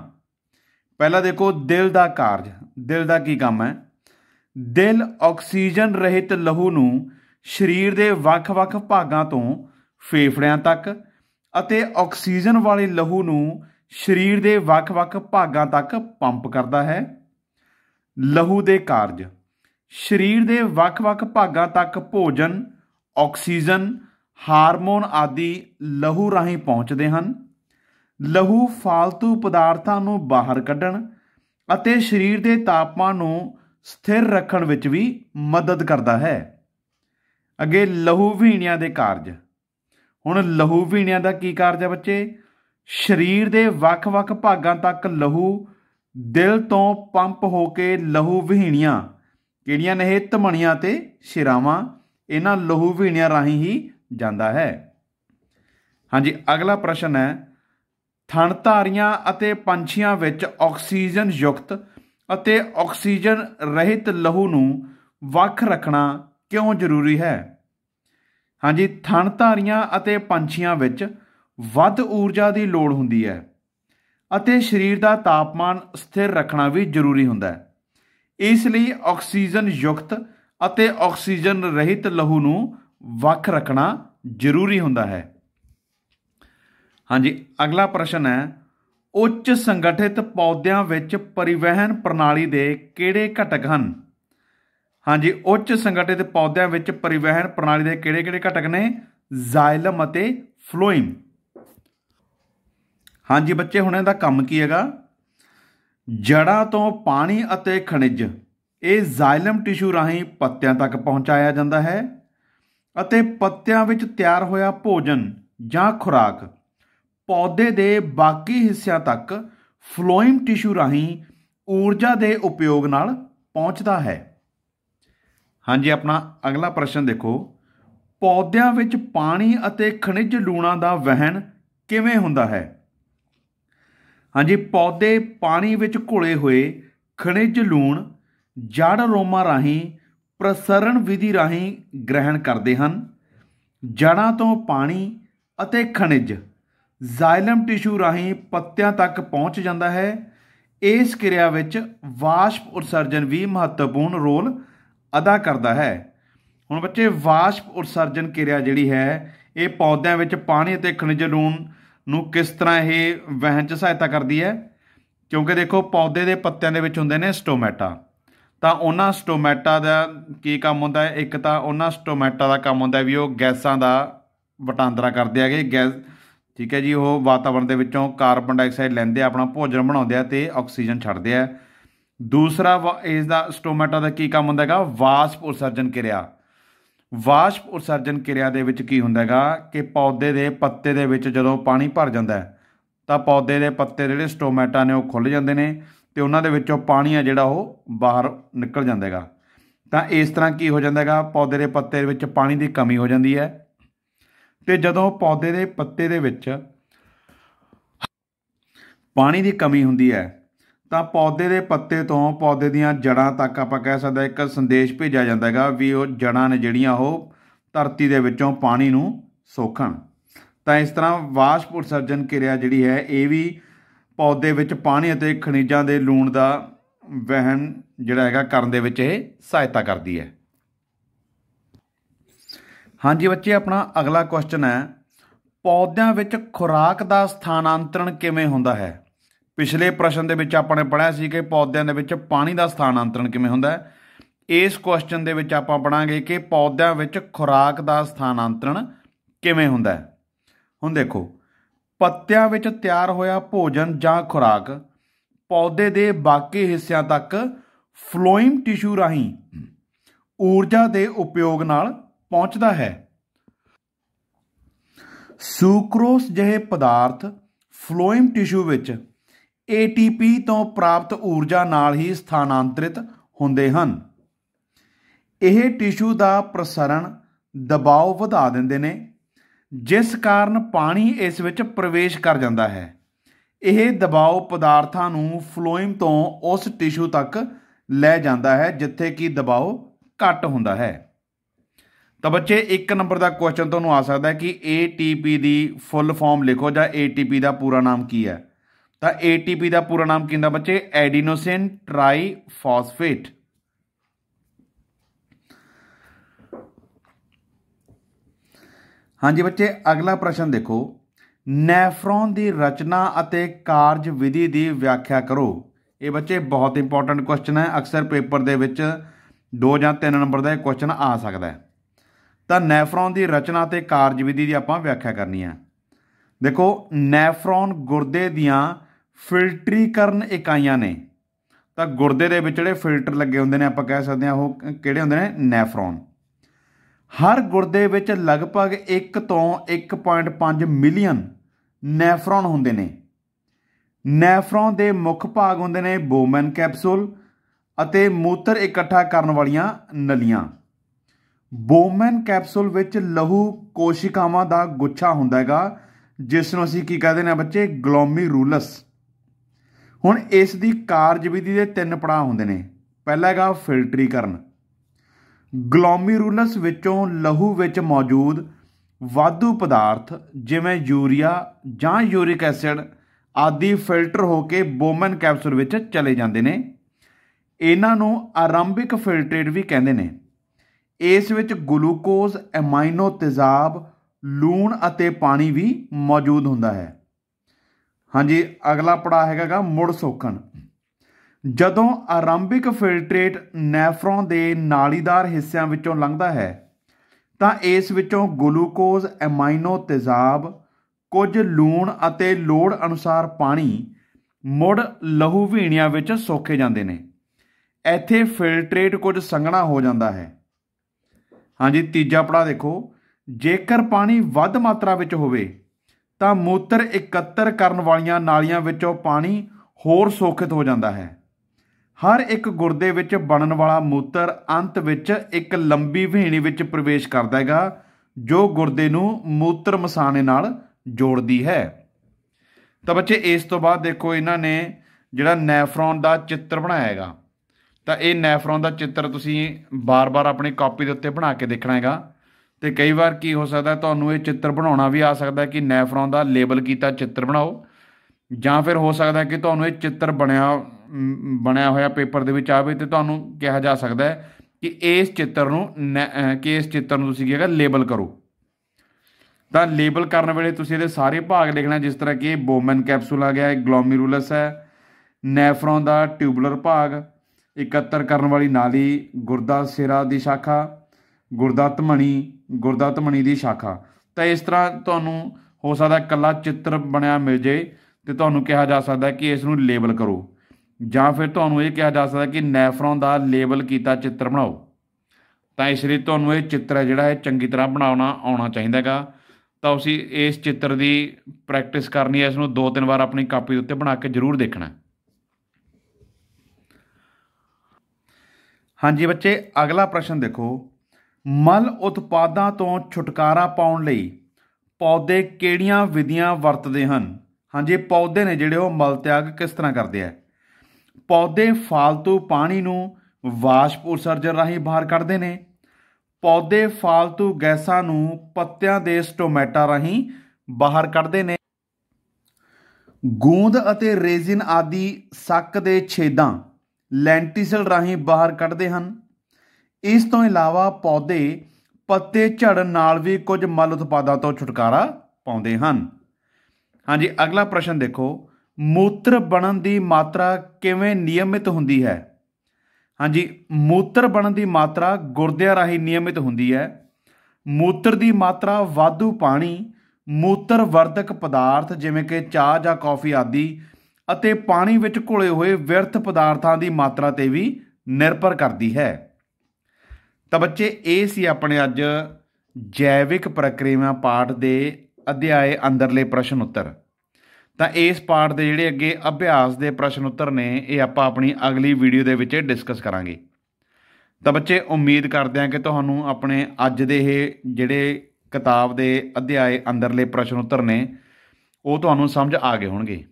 ਪਹਿਲਾਂ ਦੇਖੋ ਦਿਲ ਦਾ ਕਾਰਜ ਦਿਲ ਦਾ ਕੀ ਕੰਮ ਹੈ ਦਿਲ ਆਕਸੀਜਨ ਰਹਿਤ ਲਹੂ ਨੂੰ ਸਰੀਰ ਦੇ ਵੱਖ-ਵੱਖ ਭਾਗਾਂ ਤੋਂ ਫੇਫੜਿਆਂ ਤੱਕ ਅਤੇ ਆਕਸੀਜਨ ਵਾਲੇ ਲਹੂ ਨੂੰ ਸਰੀਰ ਦੇ ਵੱਖ-ਵੱਖ ਭਾਗਾਂ ਤੱਕ ਪੰਪ ਕਰਦਾ ਹੈ ਲਹੂ ਦੇ ਕਾਰਜ ਸਰੀਰ ਦੇ ਵੱਖ-ਵੱਖ ਭਾਗਾਂ ਤੱਕ ਭੋਜਨ ਆਕਸੀਜਨ ਹਾਰਮੋਨ ਆਦਿ ਲਹੂ ਰਾਹੀਂ ਪਹੁੰਚਦੇ ਹਨ ਲਹੂ ਫਾਲਤੂ ਪਦਾਰਥਾਂ ਨੂੰ ਬਾਹਰ ਕੱਢਣ ਅਤੇ ਸਰੀਰ ਦੇ ਤਾਪਮਾਨ ਨੂੰ ਸਥਿਰ ਰੱਖਣ ਵਿੱਚ ਵੀ ਮਦਦ ਕਰਦਾ ਹੈ ਅੱਗੇ ਲਹੂ ਵਹੀਣਿਆਂ ਦੇ ਕਾਰਜ ਹੁਣ ਲਹੂ ਪੀਣਿਆ ਦਾ ਕੀ ਕਾਰਜ ਹੈ ਬੱਚੇ ਸਰੀਰ ਦੇ ਵੱਖ-ਵੱਖ ਭਾਗਾਂ ਤੱਕ ਲਹੂ ਦਿਲ ਤੋਂ ਪੰਪ ਹੋ ਕੇ ਲਹੂ ਵਹਿਣੀਆਂ ਕਿਹੜੀਆਂ ਨੇ ਇਹ ਧਮਣੀਆਂ ਤੇ ਸ਼ਿਰਾਵਾਂ ਇਹਨਾਂ ਲਹੂ ਵਹਿਣੀਆਂ ਰਾਹੀਂ ਹੀ ਜਾਂਦਾ ਹੈ ਹਾਂਜੀ ਅਗਲਾ ਪ੍ਰਸ਼ਨ ਹੈ ਥਣਧਾਰੀਆਂ ਅਤੇ ਪੰਛੀਆਂ ਵਿੱਚ ਆਕਸੀਜਨ ਯੁਕਤ ਅਤੇ ਆਕਸੀਜਨ ਰਹਿਤ ਲਹੂ ਨੂੰ ਵੱਖ ਰੱਖਣਾ ਕਿਉਂ ਜ਼ਰੂਰੀ ਹੈ ਹਾਂਜੀ ਥਣਧਾਰੀਆਂ ਅਤੇ ਪੰਛੀਆਂ ਵਿੱਚ ਵੱਧ ਊਰਜਾ ਦੀ ਲੋੜ ਹੁੰਦੀ ਹੈ ਅਤੇ ਸਰੀਰ ਦਾ ਤਾਪਮਾਨ ਸਥਿਰ ਰੱਖਣਾ ਵੀ ਜ਼ਰੂਰੀ ਹੁੰਦਾ ਹੈ ਇਸ ਲਈ ਆਕਸੀਜਨ ਯੁਕਤ ਅਤੇ ਆਕਸੀਜਨ ਰਹਿਤ ਲਹੂ ਨੂੰ ਵੱਖ ਰੱਖਣਾ ਜ਼ਰੂਰੀ ਹੁੰਦਾ ਹੈ ਹਾਂਜੀ ਅਗਲਾ ਪ੍ਰਸ਼ਨ ਹੈ ਉੱਚ ਸੰਗਠਿਤ ਪੌਦਿਆਂ ਵਿੱਚ ਪਰਿਵਹਨ ਪ੍ਰਣਾਲੀ ਦੇ ਕਿਹੜੇ ਘਟਕ ਹਨ ਹਾਂਜੀ ਉੱਚ ਸੰਗਠਿਤ ਪੌਦਿਆਂ ਵਿੱਚ ਪਰਿਵਹਨ ਪ੍ਰਣਾਲੀ ਦੇ ਕਿਹੜੇ-ਕਿਹੜੇ ਘਟਕ ਨੇ ਜ਼ਾਇਲਮ ਅਤੇ ਫਲੋਇਮ ਹਾਂਜੀ ਬੱਚੇ ਹੁਣ ਇਹਦਾ ਕੰਮ ਕੀ ਹੈਗਾ ਜੜਾਂ ਤੋਂ ਪਾਣੀ ਅਤੇ ਖਣਿਜ ਇਹ ਜ਼ਾਇਲਮ ਟਿਸ਼ੂ ਰਾਹੀਂ ਪੱਤਿਆਂ ਤੱਕ ਪਹੁੰਚਾਇਆ ਜਾਂਦਾ ਹੈ ਅਤੇ ਪੱਤਿਆਂ ਵਿੱਚ ਤਿਆਰ ਹੋਇਆ ਭੋਜਨ ਜਾਂ ਖੁਰਾਕ ਪੌਦੇ ਦੇ ਬਾਕੀ ਹਿੱਸਿਆਂ ਤੱਕ ਫਲੋਇਮ ਟਿਸ਼ੂ ਰਾਹੀਂ ਊਰਜਾ ਦੇ ਉਪਯੋਗ ਨਾਲ ਪਹੁੰਚਦਾ ਹੈ ਹਾਂਜੀ ਆਪਣਾ ਅਗਲਾ ਪ੍ਰਸ਼ਨ ਦੇਖੋ ਪੌਦਿਆਂ ਵਿੱਚ ਪਾਣੀ ਅਤੇ ਖਣਿਜ ਲੂਣਾ ਦਾ ਵਹਿਣ ਕਿਵੇਂ ਹੁੰਦਾ ਹੈ ਹਾਂਜੀ ਪੌਦੇ ਪਾਣੀ ਵਿੱਚ ਘੁਲੇ ਹੋਏ ਖਣਿਜ ਲੂਣ ਜੜ ਰੋਮਾ ਰਾਹੀਂ ਪ੍ਰਸਰਣ ਵਿਧੀ ਰਾਹੀਂ ਗ੍ਰਹਿਣ ਕਰਦੇ ਹਨ ਜੜਾਂ ਤੋਂ ਪਾਣੀ ਅਤੇ ਖਣਿਜ ਜ਼ਾਇਲਮ ਟਿਸ਼ੂ ਰਾਹੀਂ ਪੱਤਿਆਂ ਤੱਕ ਪਹੁੰਚ ਜਾਂਦਾ ਹੈ ਇਸ ਕਿਰਿਆ ਵਿੱਚ ਵਾਸ਼ਪ ਉਤਸਰਜਨ ਵੀ ਮਹੱਤਵਪੂਰਨ ਰੋਲ ਅਦਾ ਕਰਦਾ ਹੈ ਹੁਣ ਬੱਚੇ ਵਾਸ਼ਪ ਉਤਸਰਜਨ ਕਿਰਿਆ ਜਿਹੜੀ ਹੈ ਇਹ ਪੌਦਿਆਂ ਵਿੱਚ ਪਾਣੀ ਅਤੇ ਖਣਿਜ ਲੂਣ ਨੂੰ ਕਿਸ ਤਰ੍ਹਾਂ ਇਹ ਵਹਿਣ 'ਚ ਸਹਾਇਤਾ ਕਰਦੀ ਹੈ ਕਿਉਂਕਿ ਦੇਖੋ ਪੌਦੇ ਦੇ ਪੱਤਿਆਂ ਦੇ ਵਿੱਚ ਹੁੰਦੇ ਨੇ ਸਟੋਮੈਟਾ ਤਾਂ ਉਹਨਾਂ ਸਟੋਮੈਟਾ ਦਾ ਕੀ ਕੰਮ ਹੁੰਦਾ ਹੈ ਇੱਕ ਤਾਂ ਉਹਨਾਂ ਸਟੋਮੈਟਾ ਦਾ ਕੰਮ ਹੁੰਦਾ ਵੀ ਉਹ ਗੈਸਾਂ ਦਾ ਵਟਾਂਦਰਾ ਕਰਦੇ ਆਗੇ ਗੈਸ ਠੀਕ ਹੈ ਜੀ ਉਹ ਵਾਤਾਵਰਣ ਦੇ ਵਿੱਚੋਂ ਕਾਰਬਨ ਡਾਈਆਕਸਾਈਡ ਲੈਂਦੇ ਆ ਆਪਣਾ ਭੋਜਨ ਬਣਾਉਂਦੇ ਆ ਤੇ ਆਕਸੀਜਨ ਛੱਡਦੇ ਆ ਦੂਸਰਾ ਇਸ ਦਾ ਸਟੋਮੈਟਾ ਦਾ ਕੀ ਕੰਮ ਹੁੰਦਾ ਹੈਗਾ ਵਾਸਪ ਉਸਰਜਨ ਕਿਰਿਆ ਵਾਸ਼ਪ ਉਸਰਜਨ ਕਿਰਿਆ ਦੇ ਵਿੱਚ ਕੀ ਹੁੰਦਾ ਹੈਗਾ ਕਿ ਪੌਦੇ ਦੇ ਪੱਤੇ ਦੇ ਵਿੱਚ ਜਦੋਂ ਪਾਣੀ ਭਰ ਜਾਂਦਾ ਤਾਂ ਪੌਦੇ ਦੇ ਪੱਤੇ ਜਿਹੜੇ ਸਟੋਮੈਟਾ ਨੇ ਉਹ ਖੁੱਲ ਜਾਂਦੇ ਨੇ ਤੇ ਉਹਨਾਂ ਦੇ ਵਿੱਚੋਂ ਪਾਣੀ ਆ ਜਿਹੜਾ ਉਹ ਬਾਹਰ ਨਿਕਲ ਜਾਂਦਾ ਹੈਗਾ ਤਾਂ ਇਸ ਤਰ੍ਹਾਂ ਕੀ ਹੋ ਜਾਂਦਾ ਹੈਗਾ ਪੌਦੇ ਦੇ ਪੱਤੇ ਦੇ ਵਿੱਚ ਪਾਣੀ ਦੀ ਕਮੀ ਹੋ ਜਾਂਦੀ ਹੈ ਤੇ ਜਦੋਂ ਪੌਦੇ ਦੇ ਪੱਤੇ ਦੇ ਵਿੱਚ ਪਾਣੀ ਦੀ ਕਮੀ ਹੁੰਦੀ ਹੈ ਤਾਂ ਪੌਦੇ ਦੇ ਪੱਤੇ ਤੋਂ ਪੌਦੇ ਦੀਆਂ ਜੜਾਂ ਤੱਕ ਆਪਾਂ ਕਹਿ ਸਕਦਾ ਇੱਕ ਸੰਦੇਸ਼ ਭੇਜਿਆ ਜਾਂਦਾ ਹੈਗਾ ਵੀ ਉਹ ਜੜਾਂ ਨੇ ਜਿਹੜੀਆਂ ਉਹ ਧਰਤੀ ਦੇ ਵਿੱਚੋਂ ਪਾਣੀ ਨੂੰ ਸੋਖਣ ਤਾਂ ਇਸ ਤਰ੍ਹਾਂ ਵਾਸ਼ਪ ਉਤਸਰਜਨ ਕਿਰਿਆ ਜਿਹੜੀ ਹੈ ਇਹ ਵੀ ਪੌਦੇ ਵਿੱਚ ਪਾਣੀ ਅਤੇ ਖਣਿਜਾਂ ਦੇ ਲੂਣ ਦਾ ਵਹਿਣ ਜਿਹੜਾ ਹੈਗਾ ਕਰਨ ਦੇ ਵਿੱਚ ਇਹ ਸਹਾਇਤਾ ਕਰਦੀ ਹੈ ਹਾਂਜੀ ਬੱਚੇ ਆਪਣਾ ਅਗਲਾ ਕੁਐਸਚਨ ਹੈ ਪੌਦਿਆਂ ਵਿੱਚ ਖੁਰਾਕ ਦਾ ਸਥਾਨਾਂਤਰਣ ਕਿਵੇਂ ਹੁੰਦਾ ਹੈ ਪਿਛਲੇ ਪ੍ਰਸ਼ਨ ਦੇ ਵਿੱਚ ਆਪਾਂ ਨੇ ਪੜਿਆ ਸੀ ਕਿ ਪੌਦਿਆਂ ਦੇ ਵਿੱਚ ਪਾਣੀ ਦਾ ਸਥਾਨਾਂਤਰਣ ਕਿਵੇਂ ਹੁੰਦਾ ਹੈ ਇਸ ਕੁਐਸਚਨ ਦੇ ਵਿੱਚ ਆਪਾਂ ਪੜਾਂਗੇ ਕਿ ਪੌਦਿਆਂ ਵਿੱਚ ਖੁਰਾਕ ਦਾ ਸਥਾਨਾਂਤਰਣ ਕਿਵੇਂ ਹੁੰਦਾ ਹੈ ਹੁਣ ਦੇਖੋ ਪੱਤਿਆਂ ਵਿੱਚ ਤਿਆਰ ਹੋਇਆ ਭੋਜਨ ਜਾਂ ਖੁਰਾਕ ਪੌਦੇ ਦੇ ਬਾਕੀ ਹਿੱਸਿਆਂ ਤੱਕ ਫਲੋਇਮ ਟਿਸ਼ੂ ਰਾਹੀਂ ਊਰਜਾ ਦੇ ਉਪਯੋਗ ਨਾਲ ਪਹੁੰਚਦਾ ਹੈ ਸੂਕਰੋਸ ਜਿਹੇ ਪਦਾਰਥ ਫਲੋਇਮ ਟਿਸ਼ੂ ਵਿੱਚ ATP ਤੋਂ ਪ੍ਰਾਪਤ ਊਰਜਾ ਨਾਲ ਹੀ ਸਥਾਨਾਂਤਰਿਤ ਹੁੰਦੇ ਹਨ ਇਹ ਟਿਸ਼ੂ ਦਾ ਪ੍ਰਸਰਣ ਦਬਾਅ ਵਧਾ ਦਿੰਦੇ ਨੇ ਜਿਸ ਕਾਰਨ ਪਾਣੀ ਇਸ ਵਿੱਚ ਪ੍ਰਵੇਸ਼ ਕਰ ਜਾਂਦਾ ਹੈ ਇਹ ਦਬਾਅ ਪਦਾਰਥਾਂ ਨੂੰ ਫਲੋਇਮ ਤੋਂ ਉਸ ਟਿਸ਼ੂ ਤੱਕ ਲੈ ਜਾਂਦਾ ਹੈ ਜਿੱਥੇ ਕਿ ਦਬਾਅ ਘੱਟ ਹੁੰਦਾ ਹੈ ਤਾਂ ਬੱਚੇ 1 ਨੰਬਰ ਦਾ ਕੁਐਸਚਨ ਤੁਹਾਨੂੰ ਆ ਸਕਦਾ ਹੈ ਕਿ ATP ਦੀ ਫੁੱਲ ਫਾਰਮ ਲਿਖੋ ਜਾਂ ATP ਦਾ ਪੂਰਾ ਨਾਮ ਕੀ ਹੈ ਤਾਂ ATP ਦਾ ਪੂਰਾ ਨਾਮ ਕੀ ਹੁੰਦਾ ਬੱਚੇ ਐਡੀਨੋਸਿਨ ਟ੍ਰਾਈ ਫਾਸਫੇਟ ਹਾਂਜੀ ਬੱਚੇ ਅਗਲਾ ਪ੍ਰਸ਼ਨ ਦੇਖੋ ਨੈਫਰੋਨ ਦੀ ਰਚਨਾ ਅਤੇ ਕਾਰਜ ਵਿਧੀ ਦੀ ਵਿਆਖਿਆ ਕਰੋ ਇਹ ਬੱਚੇ ਬਹੁਤ ਇੰਪੋਰਟੈਂਟ ਕੁਐਸਚਨ ਹੈ ਅਕਸਰ ਪੇਪਰ ਦੇ ਵਿੱਚ 2 ਜਾਂ 3 ਨੰਬਰ ਦਾ ਇਹ ਕੁਐਸਚਨ ਆ ਸਕਦਾ ਹੈ ਤਾਂ ਨੈਫਰੋਨ ਦੀ ਰਚਨਾ ਤੇ ਕਾਰਜ ਵਿਧੀ ਦੀ ਆਪਾਂ ਵਿਆਖਿਆ ਕਰਨੀ ਹੈ ਦੇਖੋ ਨੈਫਰੋਨ ਗੁਰਦੇ ਦੀਆਂ ਫਿਲਟਰੀਕਰਨ ਇਕਾਈਆਂ ਨੇ ਤਾਂ ਗੁਰਦੇ ਦੇ ਵਿੱਚ ਜਿਹੜੇ ਫਿਲਟਰ ਲੱਗੇ ਹੁੰਦੇ ਨੇ ਆਪਾਂ ਕਹਿ ਸਕਦੇ ਹਾਂ ਉਹ ਕਿਹੜੇ ਹੁੰਦੇ ਨੇ ਨੈਫਰੋਨ ਹਰ ਗੁਰਦੇ ਵਿੱਚ ਲਗਭਗ 1 ਤੋਂ 1.5 ਮਿਲੀਅਨ ਨੈਫਰੋਨ ਹੁੰਦੇ ਨੇ ਨੈਫਰੋਨ ਦੇ ਮੁੱਖ ਭਾਗ ਹੁੰਦੇ ਨੇ ਬੋਮਨ ਕੈਪਸੂਲ ਅਤੇ ਮੂਤਰ ਇਕੱਠਾ ਕਰਨ ਵਾਲੀਆਂ ਨਲੀਆਂ ਬੋਮਨ ਕੈਪਸੂਲ ਵਿੱਚ ਲਹੂ ਕੋਸ਼ਿਕਾਵਾਂ ਦਾ ਗੁੱਛਾ ਹੁੰਦਾ ਹੈਗਾ ਜਿਸ ਨੂੰ ਅਸੀਂ ਕੀ ਕਹਿੰਦੇ ਨੇ ਬੱਚੇ ਗਲੋਮੀਰੂਲਸ ਹੁਣ ਇਸ ਦੀ ਕਾਰਜਵਿਧੀ ਦੇ ਤਿੰਨ ਪੜਾਅ ਹੁੰਦੇ ਨੇ ਪਹਿਲਾ ਹੈਗਾ ਫਿਲਟਰੀਕਰਨ ਗਲੋਮੀਰੂਲਸ ਵਿੱਚੋਂ ਲਹੂ ਵਿੱਚ ਮੌਜੂਦ ਵਾਧੂ ਪਦਾਰਥ ਜਿਵੇਂ ਯੂਰੀਆ ਜਾਂ ਯੂਰਿਕ ਐਸਿਡ ਆਦਿ ਫਿਲਟਰ ਹੋ ਕੇ ਬੋਮਨ ਕੈਪਸੂਲ ਵਿੱਚ ਚਲੇ ਜਾਂਦੇ ਨੇ ਇਹਨਾਂ ਨੂੰ ਆਰੰਭਿਕ ਫਿਲਟਰੇਟ ਵੀ ਕਹਿੰਦੇ ਨੇ ਇਸ ਵਿੱਚ ਗਲੂਕੋਜ਼ ਐਮਾਈਨੋ ਤੇਜ਼ਾਬ ਲੂਣ ਅਤੇ ਪਾਣੀ ਵੀ ਮੌਜੂਦ ਹੁੰਦਾ ਹੈ ਹਾਂਜੀ ਅਗਲਾ ਪੜਾ ਹੈਗਾਗਾ ਮੁੜ ਸੋਕਣ ਜਦੋਂ ਆਰੰਭਿਕ ਫਿਲਟਰੇਟ ਨੈਫਰੋਨ ਦੇ ਨਾਲੀਦਾਰ ਹਿੱਸਿਆਂ ਵਿੱਚੋਂ ਲੰਘਦਾ ਹੈ ਤਾਂ ਇਸ ਵਿੱਚੋਂ ਗਲੂਕੋਜ਼ ਐਮਾਈਨੋ ਤੇਜ਼ਾਬ ਕੁਝ ਲੂਣ ਅਤੇ ਲੋੜ ਅਨੁਸਾਰ ਪਾਣੀ ਮੁੜ ਲਹੂ ਵੀਣੀਆਂ ਵਿੱਚ ਸੋਖੇ ਜਾਂਦੇ ਨੇ ਇੱਥੇ ਫਿਲਟਰੇਟ ਕੁਝ ਸੰਘਣਾ ਹੋ ਜਾਂਦਾ ਹੈ ਹਾਂਜੀ ਤੀਜਾ ਪੜਾ ਦੇਖੋ ਜੇਕਰ ਪਾਣੀ ਵੱਧ ਮਾਤਰਾ ਵਿੱਚ ਹੋਵੇ ਤਾਂ ਮੂਤਰ ਇਕੱਤਰ ਕਰਨ ਵਾਲੀਆਂ ਨਾਲੀਆਂ ਵਿੱਚੋਂ ਪਾਣੀ ਹੋਰ ਸੋਖਿਤ ਹੋ ਜਾਂਦਾ ਹੈ ਹਰ ਇੱਕ ਗੁਰਦੇ ਵਿੱਚ ਬਣਨ ਵਾਲਾ ਮੂਤਰ ਅੰਤ ਵਿੱਚ ਇੱਕ ਲੰਬੀ ਵਹਿਣੀ ਵਿੱਚ ਪ੍ਰਵੇਸ਼ ਕਰਦਾ ਹੈਗਾ ਜੋ ਗੁਰਦੇ ਨੂੰ ਮੂਤਰ ਮਸਾਨੇ ਨਾਲ ਜੋੜਦੀ ਹੈ ਤਾਂ ਬੱਚੇ ਇਸ ਤੋਂ ਬਾਅਦ ਦੇਖੋ ਇਹਨਾਂ ਨੇ ਜਿਹੜਾ ਨੈਫਰੋਨ ਦਾ ਚਿੱਤਰ ਬਣਾਇਆ ਹੈਗਾ ਤਾਂ ਇਹ ਨੈਫਰੋਨ ਦਾ ਚਿੱਤਰ ਤੁਸੀਂ ਬਾਰ-ਬਾਰ ਆਪਣੀ ਕਾਪੀ ਦੇ ਉੱਤੇ ਬਣਾ ਕੇ ਦੇਖਣਾ ਹੈਗਾ ਤੇ ਕਈ ਵਾਰ ਕੀ ਹੋ ਸਕਦਾ ਤੁਹਾਨੂੰ ਇਹ ਚਿੱਤਰ ਬਣਾਉਣਾ ਵੀ ਆ ਸਕਦਾ ਕਿ ਨੈਫਰੋਨ ਦਾ ਲੇਬਲ ਕੀਤਾ ਚਿੱਤਰ ਬਣਾਓ ਜਾਂ ਫਿਰ ਹੋ ਸਕਦਾ ਕਿ ਤੁਹਾਨੂੰ ਇਹ ਚਿੱਤਰ ਬਣਿਆ ਬਣਿਆ ਹੋਇਆ ਪੇਪਰ ਦੇ ਵਿੱਚ ਆਵੇ ਤੇ ਤੁਹਾਨੂੰ ਕਿਹਾ ਜਾ ਸਕਦਾ ਕਿ ਇਸ ਚਿੱਤਰ ਨੂੰ ਕਿ ਇਸ ਚਿੱਤਰ ਨੂੰ ਤੁਸੀਂ ਕੀ ਹੈਗਾ ਲੇਬਲ ਕਰੋ ਤਾਂ ਲੇਬਲ ਕਰਨ ਵੇਲੇ ਤੁਸੀਂ ਇਹਦੇ ਸਾਰੇ ਭਾਗ ਲਿਖਣਾ ਜਿਸ ਤਰ੍ਹਾਂ ਕਿ ਬੋਮਨ ਕੈਪਸੂਲ ਆ ਗਿਆ ਇਹ ਗਲੋਮਿਰੂਲਸ ਹੈ ਨੈਫਰੋਨ ਦਾ ਟਿਊਬਲਰ ਭਾਗ ਇਕੱਤਰ ਕਰਨ ਵਾਲੀ ਨਾਲੀ ਗੁਰਦਾ ਸਿਰਾ ਦੀ ਸ਼ਾਖਾ ਗੁਰਦੱਤ ਮਣੀ ਗੁਰਦੱਤ ਮਣੀ ਦੀ ਸ਼ਾਖਾ ਤਾਂ ਇਸ ਤਰ੍ਹਾਂ ਤੁਹਾਨੂੰ ਹੋ ਸਕਦਾ ਕੱਲਾ ਚਿੱਤਰ ਬਣਿਆ ਮਿਲ ਜੇ ਤੇ ਤੁਹਾਨੂੰ ਕਿਹਾ ਜਾ ਸਕਦਾ ਕਿ ਇਸ ਨੂੰ ਲੇਬਲ ਕਰੋ ਜਾਂ ਫਿਰ ਤੁਹਾਨੂੰ ਇਹ ਕਿਹਾ ਜਾ ਸਕਦਾ ਕਿ ਨੈਫਰੋਨ ਦਾ ਲੇਬਲ ਕੀਤਾ ਚਿੱਤਰ ਬਣਾਓ ਤਾਂ ਇਸ ਲਈ ਤੁਹਾਨੂੰ ਇਹ ਚਿੱਤਰ ਹੈ ਜਿਹੜਾ ਹੈ ਚੰਗੀ ਤਰ੍ਹਾਂ ਬਣਾਉਣਾ ਆਉਣਾ ਚਾਹੀਦਾਗਾ ਤਾਂ ਤੁਸੀਂ ਇਸ ਚਿੱਤਰ ਦੀ ਪ੍ਰੈਕਟਿਸ ਕਰਨੀ ਹੈ ਇਸ ਨੂੰ ਦੋ ਤਿੰਨ ਵਾਰ ਆਪਣੀ ਕਾਪੀ ਦੇ ਉੱਤੇ ਬਣਾ ਕੇ ਜ਼ਰੂਰ ਦੇਖਣਾ ਹਾਂਜੀ ਬੱਚੇ ਅਗਲਾ ਪ੍ਰਸ਼ਨ ਦੇਖੋ ਮਲ ਉਤਪਾਦਾਂ ਤੋਂ ਛੁਟਕਾਰਾ ਪਾਉਣ ਲਈ ਪੌਦੇ ਕਿਹੜੀਆਂ ਵਿਧੀਆਂ ਵਰਤਦੇ ਹਨ ਹਾਂਜੀ ਪੌਦੇ ਨੇ ਜਿਹੜੇ ਉਹ ਮਲ ਤਿਆਗ ਕਿਸ ਤਰ੍ਹਾਂ ਕਰਦੇ ਆ ਪੌਦੇ ਫालतू ਪਾਣੀ ਨੂੰ ਵਾਸ਼ਪ ਉਸਰਜਨ ਰਾਹੀਂ ਬਾਹਰ ਕੱਢਦੇ ਨੇ ਪੌਦੇ ਫालतू ਗੈਸਾਂ ਨੂੰ ਪੱਤਿਆਂ ਦੇ ਸਟੋਮੈਟਾ ਰਾਹੀਂ ਬਾਹਰ ਕੱਢਦੇ ਨੇ ਗੂੰਦ ਅਤੇ ਰੇਜ਼ਿਨ ਆਦਿ ਸੱਕ ਦੇ ਛੇਦਾਂ ਲੈਂਟੀਸਲ ਰਾਹੀਂ ਬਾਹਰ ਕੱਢਦੇ ਹਨ ਇਸ ਤੋਂ ਇਲਾਵਾ ਪੌਦੇ ਪੱਤੇ ਝੜਨ ਨਾਲ ਵੀ ਕੁਝ ਮਲ ਉਤਪਾਦਾਂ ਤੋਂ ਛੁਟਕਾਰਾ ਪਾਉਂਦੇ ਹਨ ਹਾਂਜੀ ਅਗਲਾ ਪ੍ਰਸ਼ਨ ਦੇਖੋ ਮੂਤਰ ਬਣਨ ਦੀ ਮਾਤਰਾ ਕਿਵੇਂ ਨਿਯਮਿਤ ਹੁੰਦੀ ਹੈ ਹਾਂਜੀ ਮੂਤਰ ਬਣਨ ਦੀ ਮਾਤਰਾ ਗੁਰਦਿਆਂ ਰਾਹੀਂ ਨਿਯਮਿਤ ਹੁੰਦੀ ਹੈ ਮੂਤਰ ਦੀ ਮਾਤਰਾ ਵਾਧੂ ਪਾਣੀ ਮੂਤਰ ਵਰਧਕ ਪਦਾਰਥ ਜਿਵੇਂ ਕਿ ਚਾਹ ਜਾਂ ਕਾਫੀ ਆਦਿ ਅਤੇ ਪਾਣੀ ਵਿੱਚ ਘੁਲੇ ਹੋਏ ਵਿਰਥ ਪਦਾਰਥਾਂ ਦੀ ਮਾਤਰਾ ਤੇ ਵੀ ਨਿਰਭਰ ਕਰਦੀ ਹੈ ਤਾਂ ਬੱਚੇ ਇਹ ਸੀ ਆਪਣੇ ਅੱਜ ਜੈਵਿਕ ਪ੍ਰਕਿਰਿਆ ਪਾਠ ਦੇ ਅਧਿਆਏ ਅੰਦਰਲੇ ਪ੍ਰਸ਼ਨ ਉੱਤਰ ਤਾਂ ਇਸ ਪਾਠ ਦੇ ਜਿਹੜੇ ਅੱਗੇ ਅਭਿਆਸ ਦੇ ਪ੍ਰਸ਼ਨ ਉੱਤਰ ਨੇ ਇਹ ਆਪਾਂ ਆਪਣੀ ਅਗਲੀ ਵੀਡੀਓ ਦੇ ਵਿੱਚ ਡਿਸਕਸ ਕਰਾਂਗੇ ਤਾਂ ਬੱਚੇ ਉਮੀਦ ਕਰਦੇ ਆ ਕਿ ਤੁਹਾਨੂੰ ਆਪਣੇ ਅੱਜ ਦੇ ਇਹ ਜਿਹੜੇ ਕਿਤਾਬ ਦੇ ਅਧਿਆਏ ਅੰਦਰਲੇ ਪ੍ਰਸ਼ਨ ਉੱਤਰ ਨੇ ਉਹ ਤੁਹਾਨੂੰ ਸਮਝ ਆ ਗਏ ਹੋਣਗੇ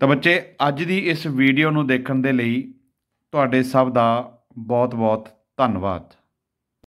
ਤਾਂ ਬੱਚੇ ਅੱਜ ਦੀ ਇਸ ਵੀਡੀਓ ਨੂੰ ਦੇਖਣ ਦੇ ਲਈ ਤੁਹਾਡੇ ਸਭ ਦਾ ਬਹੁਤ-ਬਹੁਤ ਧੰਨਵਾਦ